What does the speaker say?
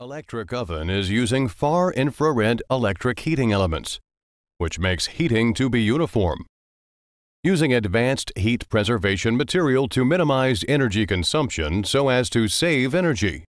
Electric oven is using far infrared electric heating elements, which makes heating to be uniform. Using advanced heat preservation material to minimize energy consumption so as to save energy.